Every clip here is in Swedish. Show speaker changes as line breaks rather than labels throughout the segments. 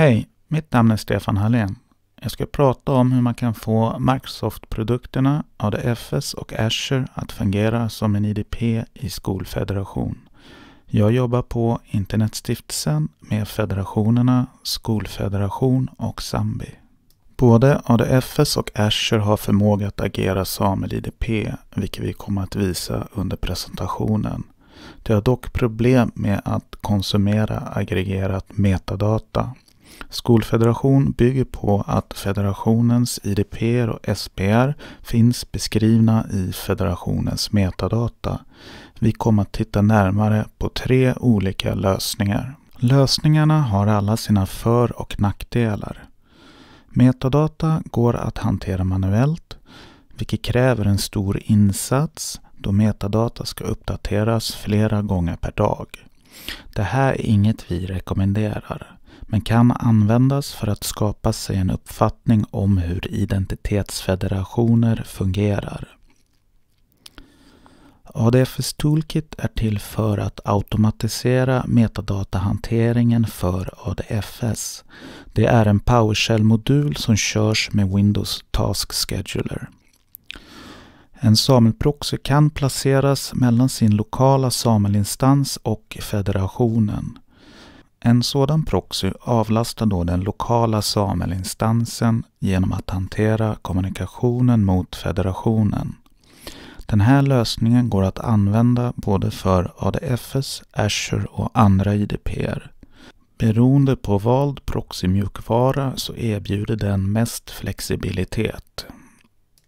Hej, mitt namn är Stefan Hallén. Jag ska prata om hur man kan få Microsoft-produkterna ADFS och Azure att fungera som en IDP i skolfederation. Jag jobbar på Internetstiftelsen med federationerna Skolfederation och Sambi. Både ADFS och Azure har förmåga att agera som en idp vilket vi kommer att visa under presentationen. Det har dock problem med att konsumera aggregerat metadata Skolfederation bygger på att federationens IDPR och SPR finns beskrivna i federationens metadata. Vi kommer att titta närmare på tre olika lösningar. Lösningarna har alla sina för och nackdelar. Metadata går att hantera manuellt, vilket kräver en stor insats då metadata ska uppdateras flera gånger per dag. Det här är inget vi rekommenderar men kan användas för att skapa sig en uppfattning om hur identitetsfederationer fungerar. ADFS Toolkit är till för att automatisera metadatahanteringen för ADFS. Det är en PowerShell-modul som körs med Windows Task Scheduler. En SAML-proxy kan placeras mellan sin lokala SAML-instans och federationen. En sådan proxy avlastar då den lokala samelinstansen genom att hantera kommunikationen mot federationen. Den här lösningen går att använda både för ADFS, Azure och andra IDPer. Beroende på vald proxymjukvara så erbjuder den mest flexibilitet.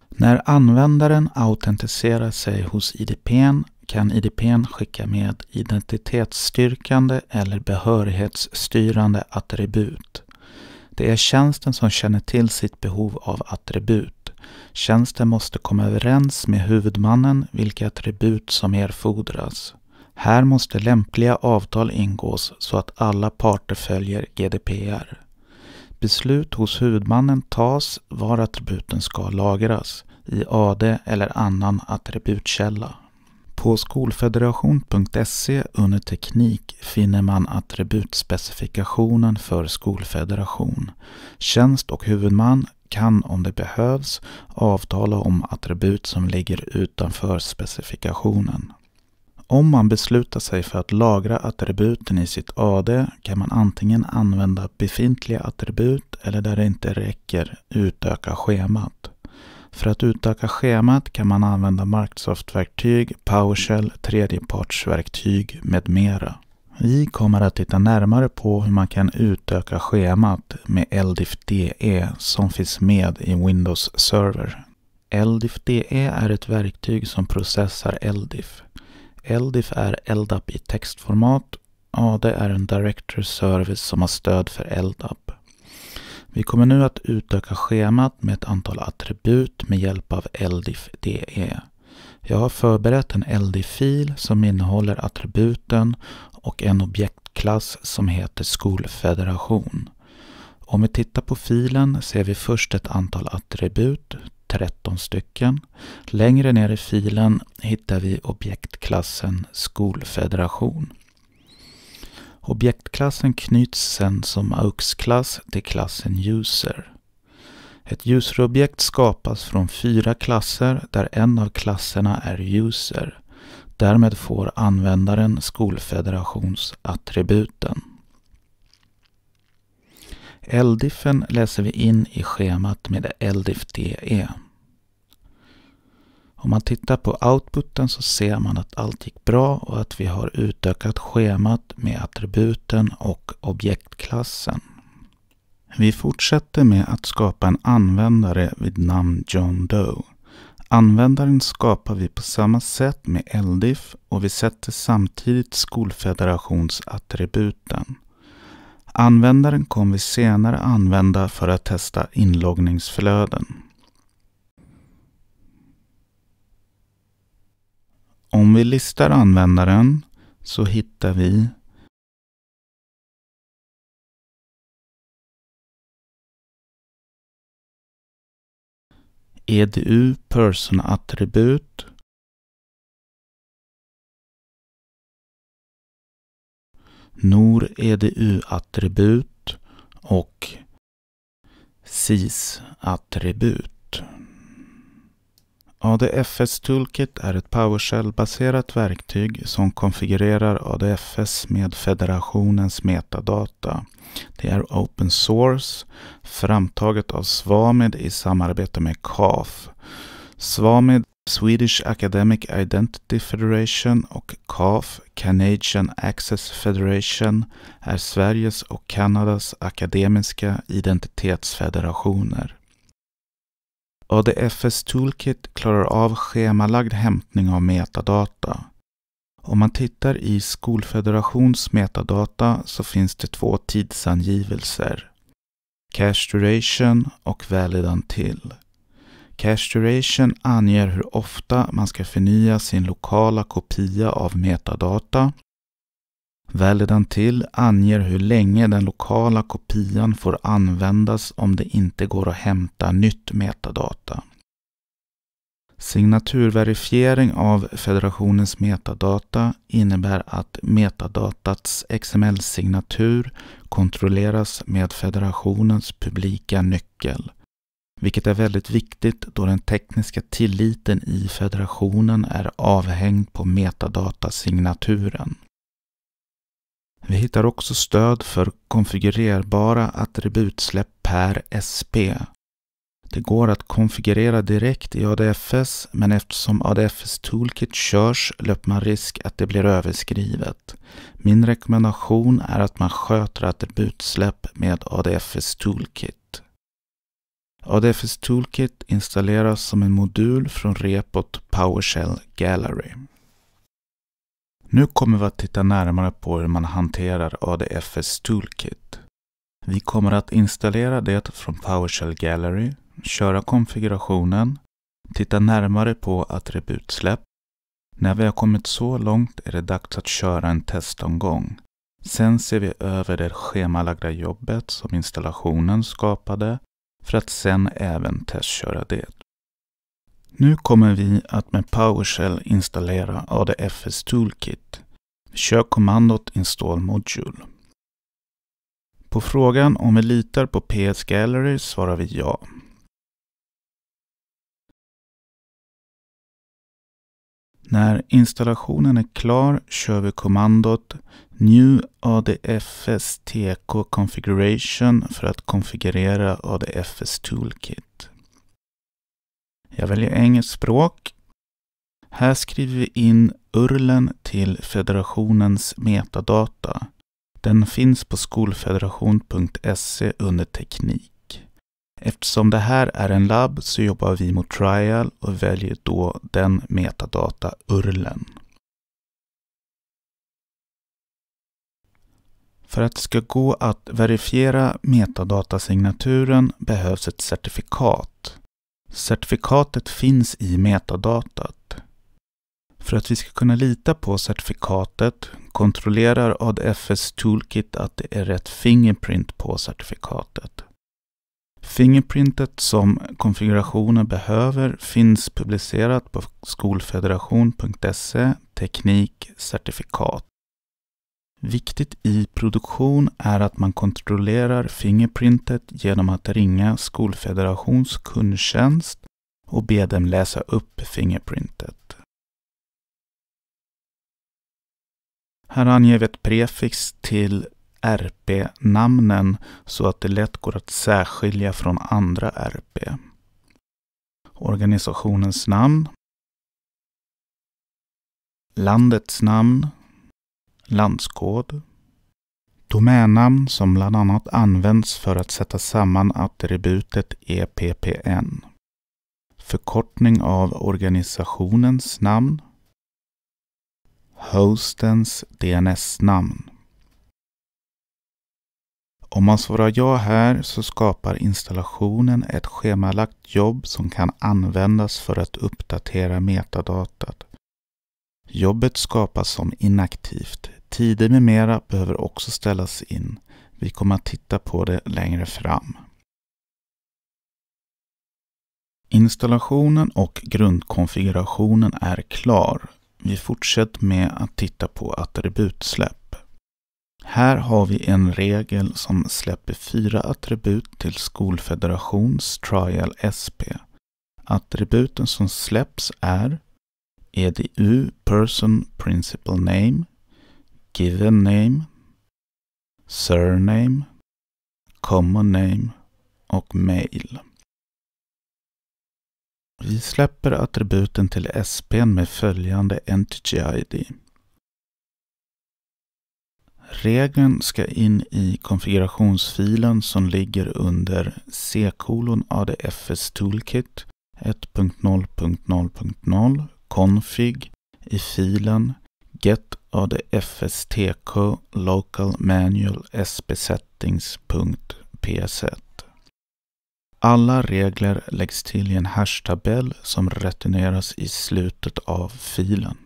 När användaren autentiserar sig hos IDPn kan IDPn skicka med identitetsstyrkande eller behörighetsstyrande attribut. Det är tjänsten som känner till sitt behov av attribut. Tjänsten måste komma överens med huvudmannen vilka attribut som erfordras. Här måste lämpliga avtal ingås så att alla parter följer GDPR. Beslut hos huvudmannen tas var attributen ska lagras, i AD eller annan attributkälla. På skolfederation.se under Teknik finner man attributspecifikationen för skolfederation. Tjänst och huvudman kan om det behövs avtala om attribut som ligger utanför specifikationen. Om man beslutar sig för att lagra attributen i sitt AD kan man antingen använda befintliga attribut eller där det inte räcker utöka schemat. För att utöka schemat kan man använda Microsoft-verktyg, PowerShell, tredjepartsverktyg med mera. Vi kommer att titta närmare på hur man kan utöka schemat med LDIF-DE som finns med i Windows Server. LDIF-DE är ett verktyg som processar LDIF. LDIF är LDAP i textformat AD är en Director Service som har stöd för LDAP. Vi kommer nu att utöka schemat med ett antal attribut med hjälp av LDIF-DE. Jag har förberett en ldif fil som innehåller attributen och en objektklass som heter skolfederation. Om vi tittar på filen ser vi först ett antal attribut, 13 stycken. Längre ner i filen hittar vi objektklassen skolfederation. Objektklassen knyts sedan som AUX-klass till klassen User. Ett userobjekt skapas från fyra klasser där en av klasserna är User. Därmed får användaren skolfederationsattributen. Eldifen läser vi in i schemat med ldif DE. Om man tittar på outputen så ser man att allt gick bra och att vi har utökat schemat med attributen och objektklassen. Vi fortsätter med att skapa en användare vid namn John Doe. Användaren skapar vi på samma sätt med LDIF och vi sätter samtidigt skolfederationsattributen. Användaren kommer vi senare använda för att testa inloggningsflöden.
Om vi listar användaren så hittar vi edu person-attribut NOR edu-attribut och SIS-attribut.
ADFS-Toolkit är ett PowerShell-baserat verktyg som konfigurerar ADFS med federationens metadata. Det är open source, framtaget av Svamed i samarbete med CAF. Svamed, Swedish Academic Identity Federation och CAF, Canadian Access Federation, är Sveriges och Kanadas akademiska identitetsfederationer. ADFS Toolkit klarar av schemalagd hämtning av metadata. Om man tittar i Skolfederations metadata så finns det två tidsangivelser. Cache Duration och Valid Until. Cache Duration anger hur ofta man ska förnya sin lokala kopia av metadata Väl den till anger hur länge den lokala kopian får användas om det inte går att hämta nytt metadata. Signaturverifiering av federationens metadata innebär att metadatats XML-signatur kontrolleras med federationens publika nyckel, vilket är väldigt viktigt då den tekniska tilliten i federationen är avhängd på metadatasignaturen. Vi hittar också stöd för konfigurerbara attributsläpp per SP. Det går att konfigurera direkt i ADFS men eftersom ADFS Toolkit körs löper man risk att det blir överskrivet. Min rekommendation är att man sköter attributsläpp med ADFS Toolkit. ADFS Toolkit installeras som en modul från repot PowerShell Gallery. Nu kommer vi att titta närmare på hur man hanterar ADFS Toolkit. Vi kommer att installera det från PowerShell Gallery, köra konfigurationen, titta närmare på attributsläpp. När vi har kommit så långt är det dags att köra en testomgång. Sen ser vi över det schemalagda jobbet som installationen skapade för att sen även testköra det. Nu kommer vi att med PowerShell installera ADFS Toolkit. kör kommandot Install Module. På frågan om vi litar på PS Gallery svarar vi ja. När installationen är klar kör vi kommandot New ADFS TK Configuration för att konfigurera ADFS Toolkit. Jag väljer engelskt språk. Här skriver vi in URLen till federationens metadata. Den finns på skolfederation.se under teknik. Eftersom det här är en labb så jobbar vi mot trial och väljer då den metadata-URLen. För att det ska gå att verifiera metadatasignaturen behövs ett certifikat. Certifikatet finns i metadatat. För att vi ska kunna lita på certifikatet kontrollerar ADFS Toolkit att det är rätt Fingerprint på certifikatet. Fingerprintet som konfigurationen behöver finns publicerat på skolfederation.se Teknik Certifikat. Viktigt i produktion är att man kontrollerar fingerprintet genom att ringa Skolfederations kundtjänst och be dem läsa upp fingerprintet. Här anger vi ett prefix till RP-namnen så att det lätt går att särskilja från andra RP. Organisationens namn Landets namn Landskod. Domännamn som bland annat används för att sätta samman attributet EPPN. Förkortning av organisationens namn. Hostens DNS-namn. Om man svarar ja här så skapar installationen ett schemalagt jobb som kan användas för att uppdatera metadatat. Jobbet skapas som inaktivt, Tider med mera behöver också ställas in. Vi kommer att titta på det längre fram. Installationen och grundkonfigurationen är klar. Vi fortsätter med att titta på attributsläpp. Här har vi en regel som släpper fyra attribut till Skolfederations Trial SP. Attributen som släpps är EDU Person Principal Name given name, surname, common name och mail. Vi släpper attributen till SPn med följande Entity ID. Regeln ska in i konfigurationsfilen som ligger under C-ADFS Toolkit 1.0.0.0 config i filen get adfstk local manual sbsettings.ps1. Alla regler läggs till i en hashtabell som
returneras i slutet av filen.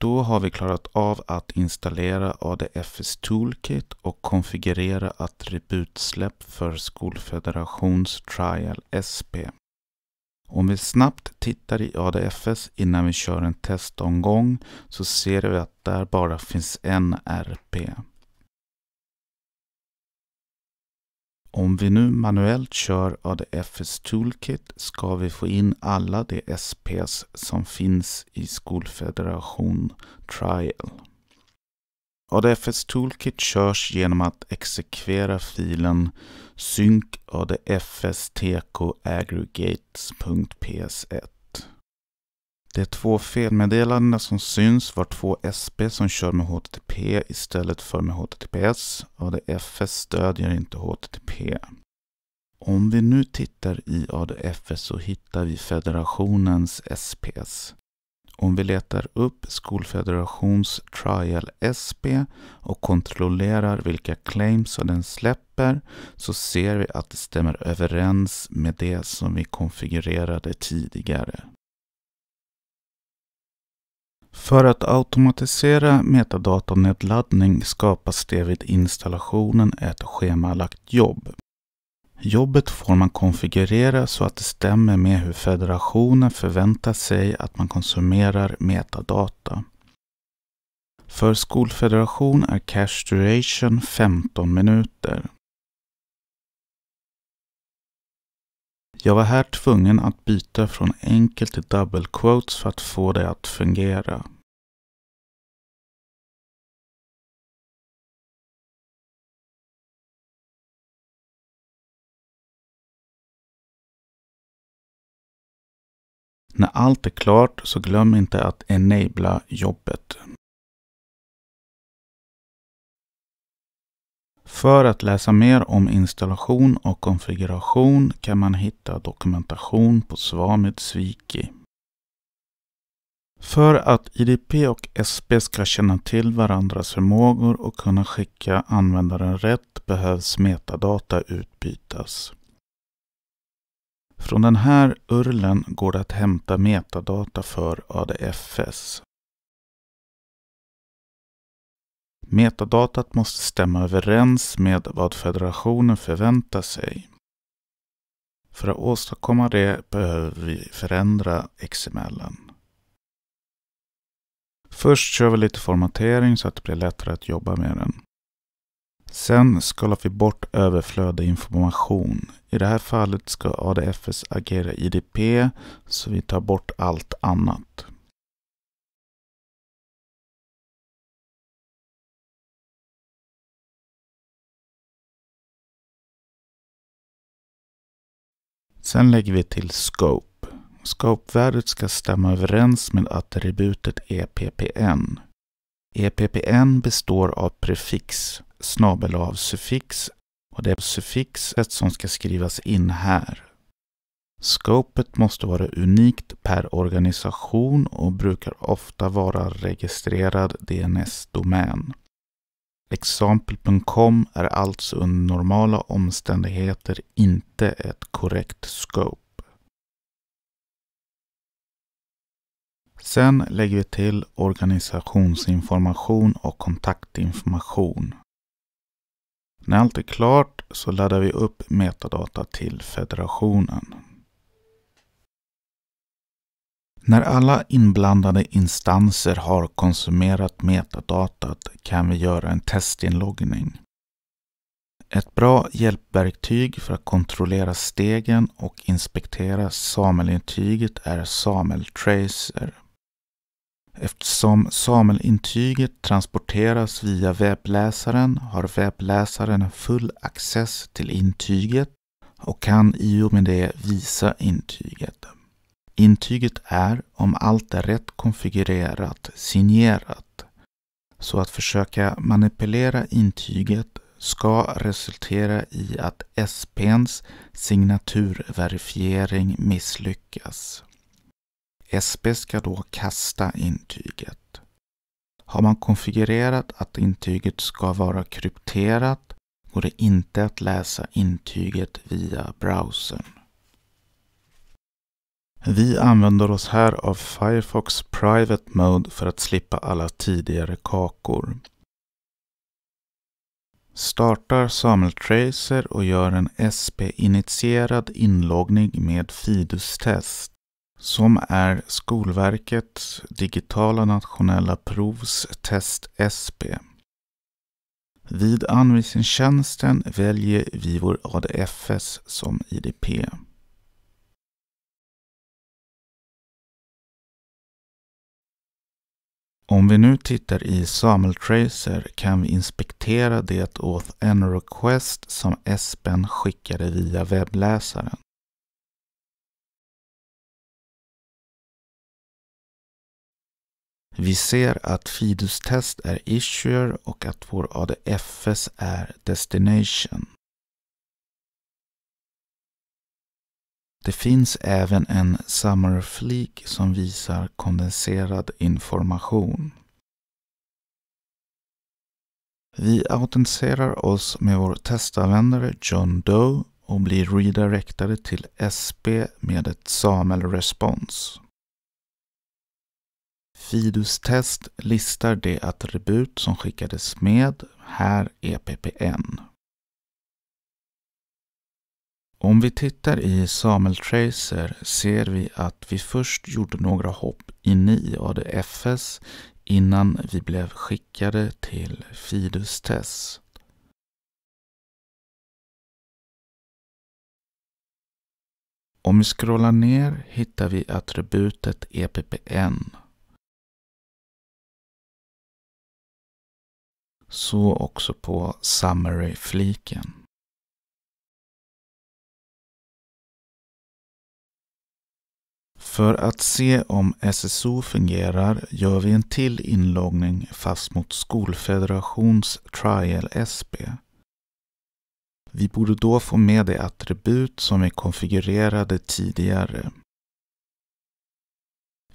Då har vi klarat av att installera ADFS Toolkit
och konfigurera attributsläpp för Skolfederations Trial SP. Om vi snabbt tittar i ADFS innan vi kör en testomgång så ser vi att där bara finns en RP. Om vi nu manuellt kör ADFs Toolkit ska vi få in alla de SPS som finns i Skolfederation Trial. ADFs Toolkit körs genom att exekvera filen synkadfstkaggregates.ps1 de två felmeddelandena som syns var två SP som kör med HTTP istället för med HTTPS. ADFS stödjer inte HTTP. Om vi nu tittar i ADFS så hittar vi federationens SPS. Om vi letar upp Skolfederations Trial SP och kontrollerar vilka claims den släpper så ser vi att det stämmer överens med det som vi konfigurerade tidigare. För att automatisera metadatanedladdning skapas det vid installationen ett schemalagt jobb. Jobbet får man konfigurera så att det stämmer med hur federationen förväntar sig att man konsumerar metadata. För skolfederation är cache duration 15 minuter.
Jag var här tvungen att byta från enkel till double quotes för att få det att fungera. När allt är klart så glöm inte att enabla jobbet.
För att läsa mer om installation och konfiguration kan man hitta dokumentation på Svamid Sviki. För att IDP och SP ska känna till varandras förmågor och kunna skicka användaren rätt behövs metadata utbytas. Från den här urlen går det att hämta metadata för ADFS. Metadatat måste stämma överens med vad federationen förväntar sig. För att åstadkomma det behöver vi förändra XML. Först kör vi lite formatering så att det blir lättare att jobba med den. Sen skalar vi bort överflödig information. I det här fallet ska
ADFS agera IDP så vi tar bort allt annat. Sen lägger vi till scope. Scope-värdet ska stämma överens med attributet
EPPN. EPPN består av prefix snabel av suffix och det är suffixet som ska skrivas in här. Scopet måste vara unikt per organisation och brukar ofta vara registrerad DNS-domän. Exempel.com är alltså under normala omständigheter inte ett korrekt scope. Sen lägger vi till organisationsinformation och kontaktinformation. När allt är klart så laddar vi upp metadata till federationen. När alla inblandade instanser har konsumerat metadatat kan vi göra en testinloggning. Ett bra hjälpverktyg för att kontrollera stegen och inspektera samelintyget är SAMEL Tracer. Eftersom samelintyget transporteras via webbläsaren har webbläsaren full access till intyget och kan i och med det visa intyget. Intyget är, om allt är rätt konfigurerat, signerat. Så att försöka manipulera intyget ska resultera i att SPns signaturverifiering misslyckas. SP ska då kasta intyget. Har man konfigurerat att intyget ska vara krypterat går det inte att läsa intyget via browsern. Vi använder oss här av Firefox Private Mode för att slippa alla tidigare kakor. Startar Samuel Tracer och gör en SP-initierad inloggning med Fidus-test som är Skolverkets digitala nationella provs test SP. Vid
anvisningstjänsten väljer vi vår ADFS som IDP. Om vi nu tittar i Samuel Tracer kan vi inspektera det auth n request som Espen skickade via webbläsaren. Vi ser att Fidus-test är issuer och att vår ADFS
är destination. Det finns även en summer summerflik som visar kondenserad information. Vi autentiserar oss med vår testanvändare John Doe och blir redirectade till SP med ett samel respons Fidus-test listar de attribut som skickades med, här EPPN. Om vi tittar i Samuel Tracer ser vi att vi först gjorde några hopp in i ADFS
innan vi blev skickade till Fidus Tess. Om vi scrollar ner hittar vi attributet EPPN. Så också på Summary-fliken. För att se om SSO fungerar
gör vi en till inloggning fast mot Skolfederations Trial SP. Vi borde då få med det attribut som vi konfigurerade tidigare.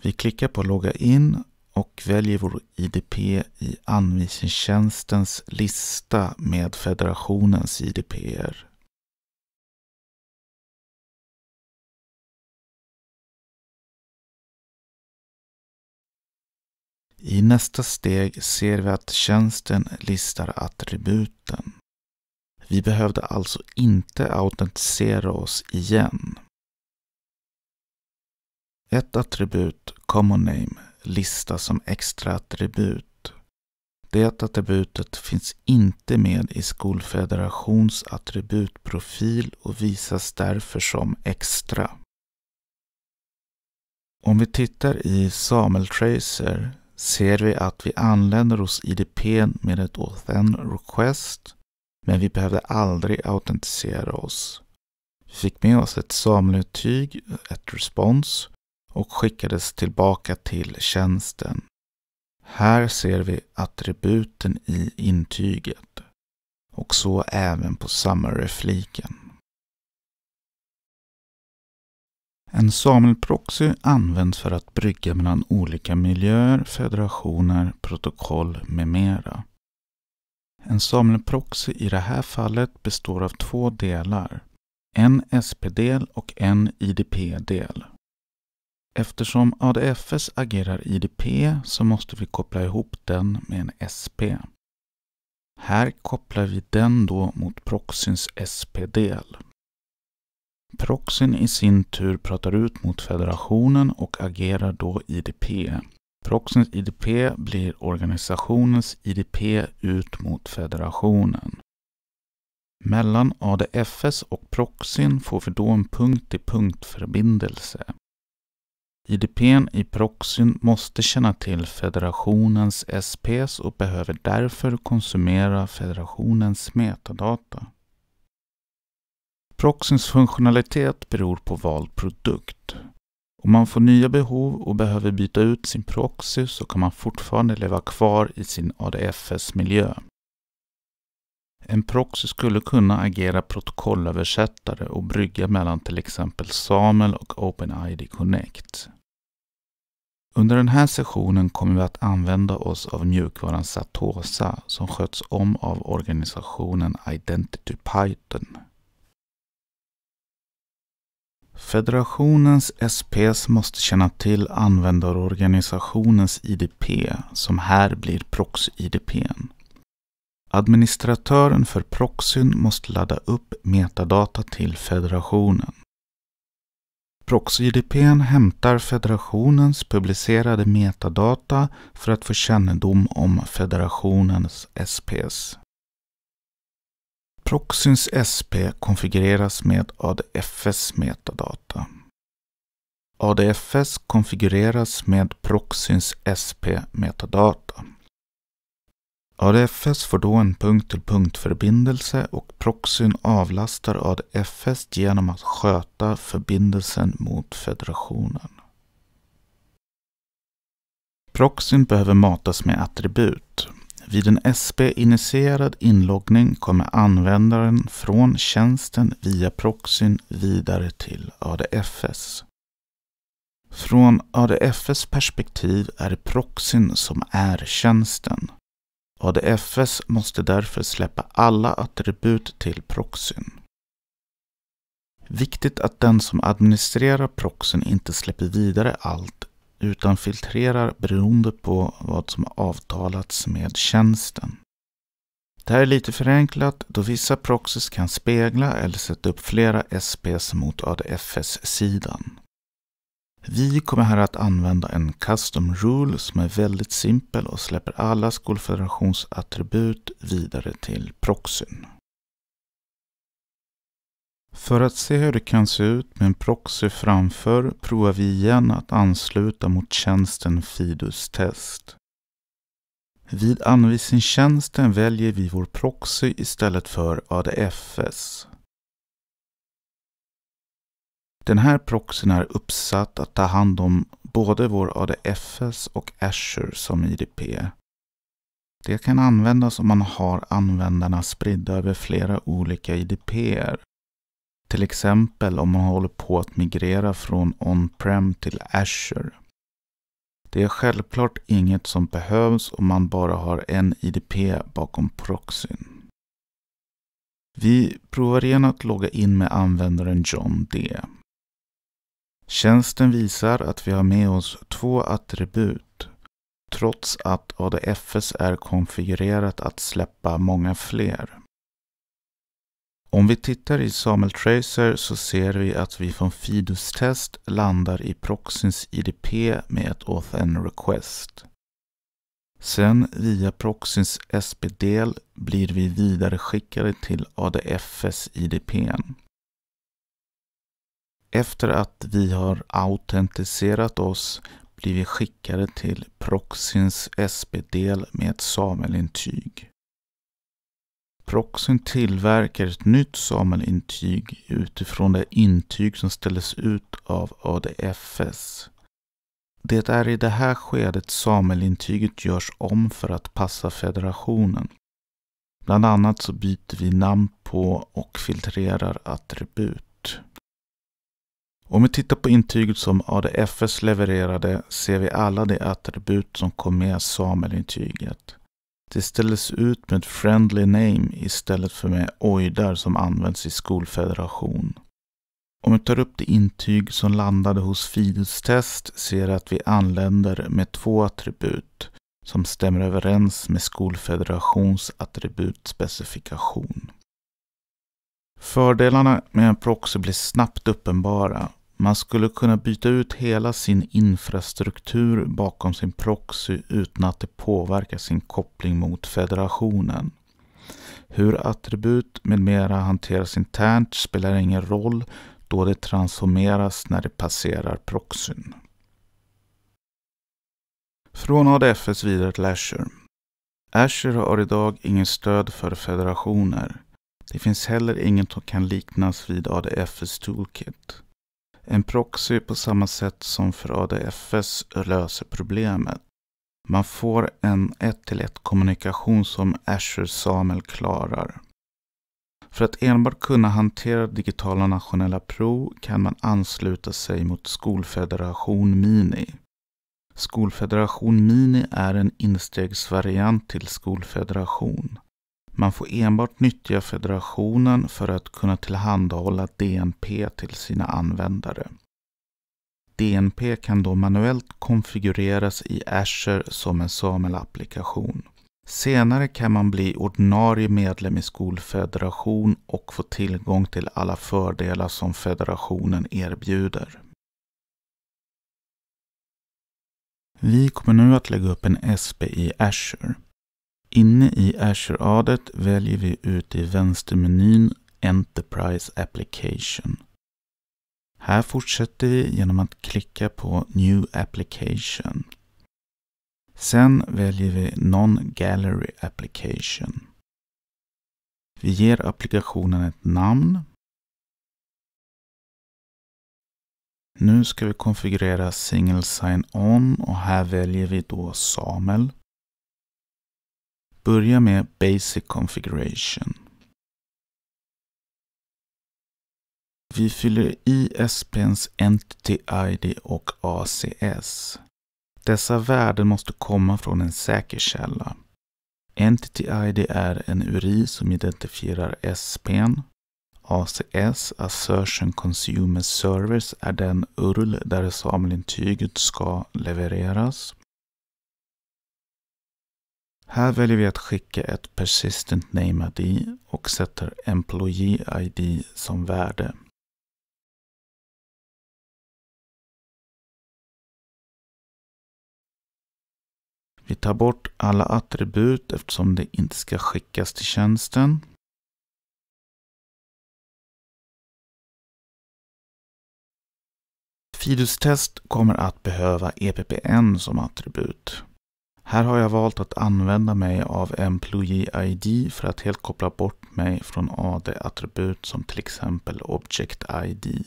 Vi klickar på logga in och väljer vår IDP i anvisningstjänstens lista med
federationens IDPer. I nästa steg ser vi att tjänsten listar attributen.
Vi behövde alltså inte autentisera oss igen. Ett attribut, common name, listas som extra attribut. Det attributet finns inte med i Skolfederations attributprofil och visas därför som extra. Om vi tittar i Sameltracer ser vi att vi anländer hos IDP med ett Authent request, men vi behövde aldrig autentisera oss. Vi fick med oss ett SAML-intyg, ett respons, och skickades tillbaka till tjänsten. Här ser vi attributen i intyget och så även på summary-fliken. En Samuel-proxy används för att brygga mellan olika miljöer, federationer, protokoll med mera. En Samuel-proxy i det här fallet består av två delar. En SP-del och en IDP-del. Eftersom ADFS agerar IDP så måste vi koppla ihop den med en SP. Här kopplar vi den då mot proxyns SP-del. Proxyn i sin tur pratar ut mot federationen och agerar då IDP. Proxyns IDP blir organisationens IDP ut mot federationen. Mellan ADFS och proxyn får vi då en punkt-till-punkt-förbindelse. IDPn i proxyn måste känna till federationens SPS och behöver därför konsumera federationens metadata. Proxyns funktionalitet beror på vald produkt. Om man får nya behov och behöver byta ut sin proxy så kan man fortfarande leva kvar i sin ADFS-miljö. En proxy skulle kunna agera protokollöversättare och brygga mellan till exempel SAML och OpenID Connect. Under den här sessionen kommer vi att använda oss av mjukvaran Satosa som sköts om av organisationen Identity Python. Federationens SPS måste känna till användarorganisationens IDP som här blir prox idpn Administratören för proxyn måste ladda upp metadata till federationen. prox idpn hämtar federationens publicerade metadata för att få kännedom om federationens SPS. Proxyns SP konfigureras med ADFS metadata. ADFS konfigureras med Proxyns SP metadata. ADFS får då en punkt-till-punkt-förbindelse och proxyn avlastar ADFS genom att sköta förbindelsen mot federationen. Proxyn behöver matas med attribut. Vid en SP-initierad inloggning kommer användaren från tjänsten via proxyn vidare till ADFS. Från ADFS perspektiv är det proxyn som är tjänsten. ADFS måste därför släppa alla attribut till proxyn. Viktigt att den som administrerar proxyn inte släpper vidare allt utan filtrerar beroende på vad som avtalats med tjänsten. Det här är lite förenklat då vissa proxys kan spegla eller sätta upp flera SPs mot ADFS-sidan. Vi kommer här att använda en custom rule som är väldigt simpel och släpper alla skolfederationsattribut vidare till proxyn. För att se hur det kan se ut med en proxy framför provar vi igen att ansluta mot tjänsten Fidus Test. Vid anvisningstjänsten väljer vi vår proxy istället för ADFS. Den här proxyn är uppsatt att ta hand om både vår ADFS och Azure som IDP. Det kan användas om man har användarna spridda över flera olika IDPer. Till exempel om man håller på att migrera från on-prem till Azure. Det är självklart inget som behövs om man bara har en IDP bakom proxyn. Vi provar igen att logga in med användaren John D. Tjänsten visar att vi har med oss två attribut trots att ADFS är konfigurerat att släppa många fler. Om vi tittar i Samuel Tracer så ser vi att vi från Fidus-test landar i proxyns IDP med ett authn request. Sen via proxyns SP-del blir vi vidareskickade till ADFS IdP. Efter att vi har autentiserat oss blir vi skickade till proxyns SP-del med ett samuel intyg Proxyn tillverkar ett nytt SAMEL-intyg utifrån det intyg som ställdes ut av ADFS. Det är i det här skedet SAMEL-intyget görs om för att passa federationen. Bland annat så byter vi namn på och filtrerar attribut. Om vi tittar på intyget som ADFS levererade ser vi alla de attribut som kom med SAMEL-intyget. Det ställdes ut med ett friendly name istället för med ojdar som används i skolfederation. Om vi tar upp det intyg som landade hos Fidus-test ser att vi anländer med två attribut som stämmer överens med skolfederations attributspecifikation. Fördelarna med en proxy blir snabbt uppenbara man skulle kunna byta ut hela sin infrastruktur bakom sin proxy utan att det påverkar sin koppling mot federationen. Hur attribut med mera hanteras internt spelar ingen roll då det transformeras när det passerar proxyn. Från ADFS vidare till Azure. Azure har idag ingen stöd för federationer. Det finns heller inget som kan liknas vid ADFS Toolkit. En proxy på samma sätt som för ADFS löser problemet. Man får en 1-1 kommunikation som Azure Samel klarar. För att enbart kunna hantera digitala nationella prov kan man ansluta sig mot Skolfederation Mini. Skolfederation Mini är en instegsvariant till Skolfederation. Man får enbart nyttja federationen för att kunna tillhandahålla DNP till sina användare. DNP kan då manuellt konfigureras i Azure som en SAML-applikation. Senare kan man bli ordinarie medlem i skolfederation och få tillgång till alla fördelar som federationen erbjuder. Vi kommer nu att lägga upp en SP i Azure. Inne i Azure-adet väljer vi ut i vänstermenyn Enterprise Application. Här fortsätter vi genom att klicka på New Application. Sen väljer vi Non-Gallery Application. Vi ger applikationen ett namn. Nu ska vi konfigurera Single Sign On och här väljer vi då Samuel. Börja med Basic Configuration. Vi fyller i SPNs Entity ID och ACS. Dessa värden måste komma från en säker källa. Entity ID är en URI som identifierar SPN. ACS, Assertion Consumer Service, är den URL där examenintyget ska levereras. Här väljer vi att skicka ett persistent name ID
och sätter employee ID som värde. Vi tar bort alla attribut eftersom det inte ska skickas till tjänsten. Fidus-test kommer att behöva EPPN som attribut.
Här har jag valt att använda mig av Employee ID för att helt koppla bort mig från AD-attribut som till exempel Object ID.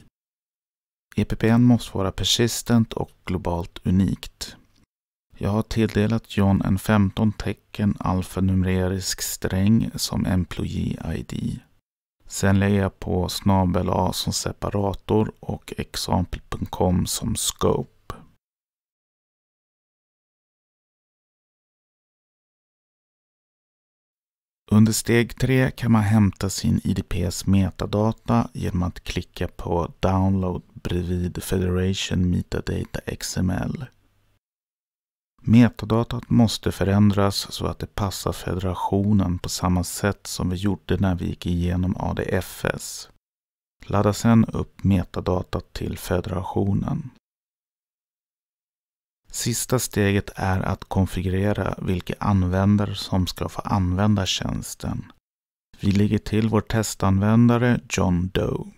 EPPN måste vara persistent och globalt unikt. Jag har tilldelat John en 15 tecken alfanumerisk sträng som Employee ID. Sen lägger jag på snabel A som separator och
example.com som scope. Under steg 3 kan man
hämta sin IDPs metadata genom att klicka på Download bredvid Federation Metadata XML. Metadatat måste förändras så att det passar federationen på samma sätt som vi gjorde när vi gick igenom ADFS. Ladda sedan upp metadatat till federationen. Sista steget är att konfigurera vilka användare som ska få använda tjänsten. Vi lägger till vår testanvändare John Doe.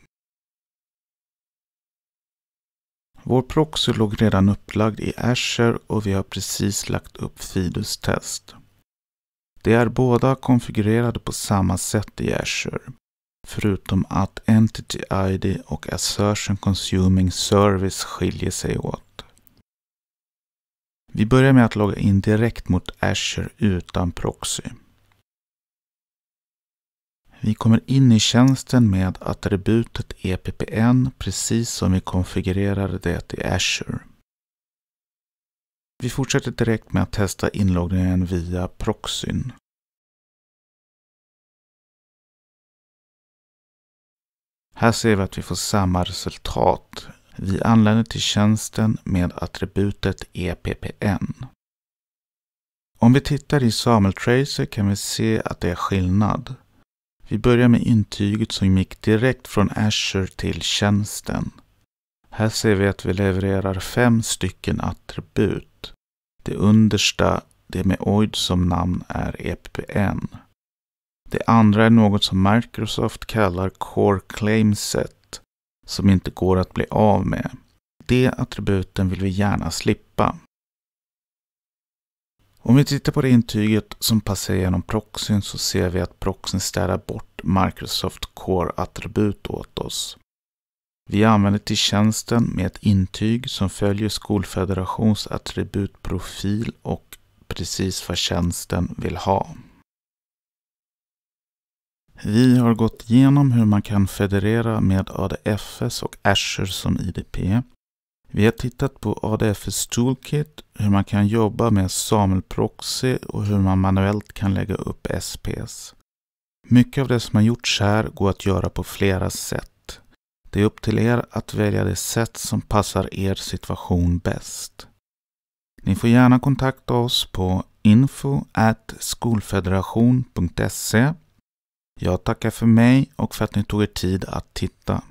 Vår proxy låg redan upplagd i Azure och vi har precis lagt upp Fidus test. De är båda konfigurerade på samma sätt i Azure, förutom att Entity ID och Assertion Consuming Service skiljer sig åt. Vi börjar med att logga in direkt mot Azure utan proxy. Vi kommer in i tjänsten med attributet EPPN precis som vi konfigurerade det i Azure. Vi fortsätter direkt med att testa
inloggningen via proxyn. Här ser vi att vi får samma resultat
vi anländer till tjänsten med attributet EPPN. Om vi tittar i Samuel Tracer kan vi se att det är skillnad. Vi börjar med intyget som gick direkt från Azure till tjänsten. Här ser vi att vi levererar fem stycken attribut. Det understa, det med OID som namn, är EPPN. Det andra är något som Microsoft kallar Core Claim Set som inte går att bli av med. De attributen vill vi gärna slippa. Om vi tittar på det intyget som passar genom proxyn så ser vi att proxyn städar bort Microsoft Core-attribut åt oss. Vi använder till tjänsten med ett intyg som följer skolfederations attributprofil och precis vad tjänsten vill ha. Vi har gått igenom hur man kan federera med ADFS och Azure som IDP. Vi har tittat på ADFS Toolkit, hur man kan jobba med SAML Proxy och hur man manuellt kan lägga upp SPS. Mycket av det som har gjorts här går att göra på flera sätt. Det är upp till er att välja det sätt som passar er situation bäst. Ni får gärna kontakta oss på info at skolfederation.se jag tackar för mig och för att ni tog er tid att titta